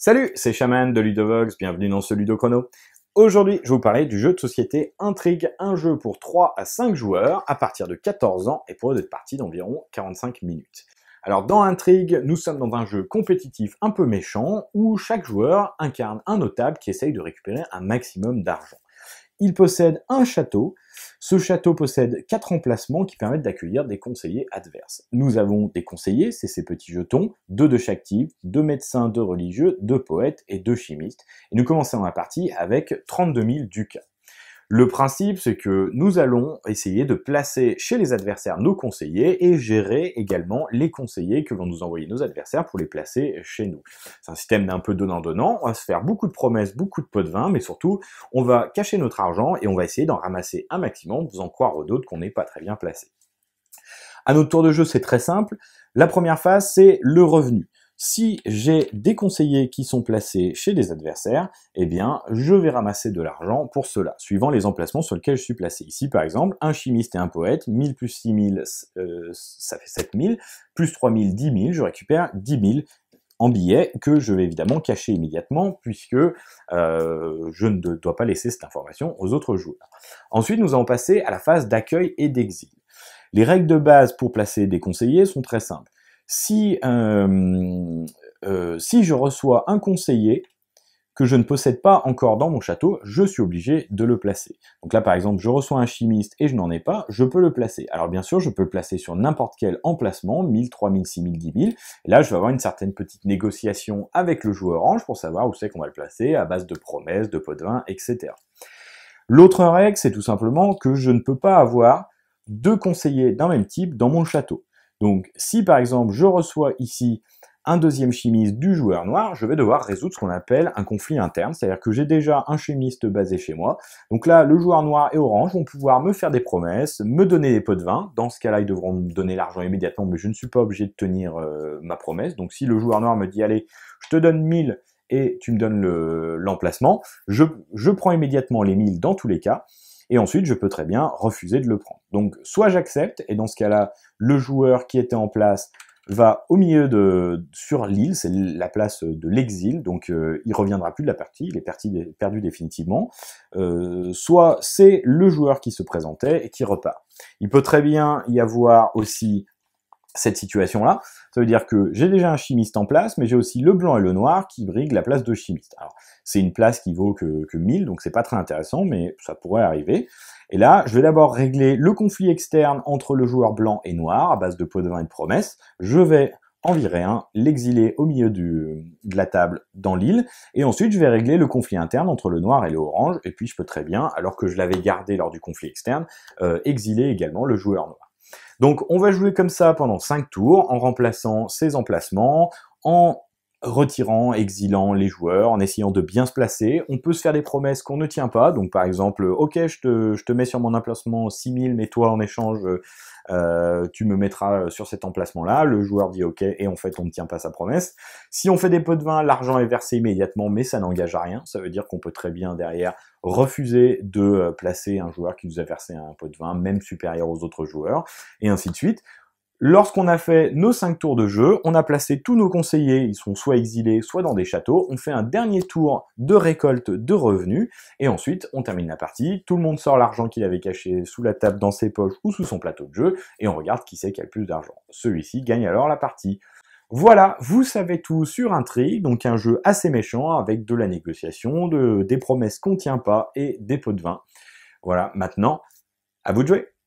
Salut, c'est Shaman de Ludovox, bienvenue dans ce Ludo Chrono. Aujourd'hui, je vais vous parler du jeu de société Intrigue, un jeu pour 3 à 5 joueurs à partir de 14 ans et pour être partie d'environ 45 minutes. Alors dans Intrigue, nous sommes dans un jeu compétitif un peu méchant où chaque joueur incarne un notable qui essaye de récupérer un maximum d'argent. Il possède un château. Ce château possède quatre emplacements qui permettent d'accueillir des conseillers adverses. Nous avons des conseillers, c'est ces petits jetons, deux de chaque type, deux médecins, deux religieux, deux poètes et deux chimistes. Et nous commençons la partie avec 32 000 ducats. Le principe, c'est que nous allons essayer de placer chez les adversaires nos conseillers et gérer également les conseillers que vont nous envoyer nos adversaires pour les placer chez nous. C'est un système d'un peu donnant-donnant. On va se faire beaucoup de promesses, beaucoup de pots de vin, mais surtout, on va cacher notre argent et on va essayer d'en ramasser un maximum, en croire aux autres qu'on n'est pas très bien placé. À notre tour de jeu, c'est très simple. La première phase, c'est le revenu. Si j'ai des conseillers qui sont placés chez des adversaires, eh bien, je vais ramasser de l'argent pour cela, suivant les emplacements sur lesquels je suis placé. Ici, par exemple, un chimiste et un poète, 1000 plus 6000, euh, ça fait 7000, plus 3000, 10 000, je récupère 10 000 en billets que je vais évidemment cacher immédiatement puisque euh, je ne dois pas laisser cette information aux autres joueurs. Ensuite, nous allons passer à la phase d'accueil et d'exil. Les règles de base pour placer des conseillers sont très simples si, euh, euh, si je reçois un conseiller que je ne possède pas encore dans mon château, je suis obligé de le placer. Donc là, par exemple, je reçois un chimiste et je n'en ai pas, je peux le placer. Alors bien sûr, je peux le placer sur n'importe quel emplacement, 1000, 3000, 6000, 10 Et là, je vais avoir une certaine petite négociation avec le joueur orange pour savoir où c'est qu'on va le placer, à base de promesses, de pots de vin, etc. L'autre règle, c'est tout simplement que je ne peux pas avoir deux conseillers d'un même type dans mon château. Donc si par exemple je reçois ici un deuxième chimiste du joueur noir, je vais devoir résoudre ce qu'on appelle un conflit interne, c'est-à-dire que j'ai déjà un chimiste basé chez moi. Donc là, le joueur noir et orange vont pouvoir me faire des promesses, me donner des pots de vin. Dans ce cas-là, ils devront me donner l'argent immédiatement, mais je ne suis pas obligé de tenir euh, ma promesse. Donc si le joueur noir me dit, allez, je te donne 1000 et tu me donnes l'emplacement, je, je prends immédiatement les 1000 dans tous les cas et ensuite je peux très bien refuser de le prendre. Donc soit j'accepte, et dans ce cas-là, le joueur qui était en place va au milieu de sur l'île, c'est la place de l'exil, donc il euh, il reviendra plus de la partie, il est parti, perdu définitivement. Euh, soit c'est le joueur qui se présentait et qui repart. Il peut très bien y avoir aussi cette situation-là. Ça veut dire que j'ai déjà un chimiste en place, mais j'ai aussi le blanc et le noir qui briguent la place de chimiste. Alors, c'est une place qui vaut que, 1000, donc c'est pas très intéressant, mais ça pourrait arriver. Et là, je vais d'abord régler le conflit externe entre le joueur blanc et noir, à base de pot de vin et de promesses. Je vais en virer un, l'exiler au milieu du, de la table dans l'île, et ensuite je vais régler le conflit interne entre le noir et le orange, et puis je peux très bien, alors que je l'avais gardé lors du conflit externe, euh, exiler également le joueur noir. Donc on va jouer comme ça pendant 5 tours en remplaçant ses emplacements, en retirant, exilant les joueurs, en essayant de bien se placer. On peut se faire des promesses qu'on ne tient pas. Donc par exemple, ok, je te, je te mets sur mon emplacement 6000, mais toi en échange, euh, tu me mettras euh, sur cet emplacement-là, le joueur dit OK, et en fait on ne tient pas sa promesse. Si on fait des pots de vin, l'argent est versé immédiatement, mais ça n'engage à rien, ça veut dire qu'on peut très bien derrière refuser de euh, placer un joueur qui nous a versé un pot de vin, même supérieur aux autres joueurs, et ainsi de suite. Lorsqu'on a fait nos 5 tours de jeu, on a placé tous nos conseillers, ils sont soit exilés, soit dans des châteaux, on fait un dernier tour de récolte de revenus, et ensuite on termine la partie, tout le monde sort l'argent qu'il avait caché sous la table dans ses poches ou sous son plateau de jeu, et on regarde qui c'est qui a le plus d'argent. Celui-ci gagne alors la partie. Voilà, vous savez tout sur Intrigue, donc un jeu assez méchant avec de la négociation, de, des promesses qu'on tient pas et des pots de vin. Voilà, maintenant, à vous de jouer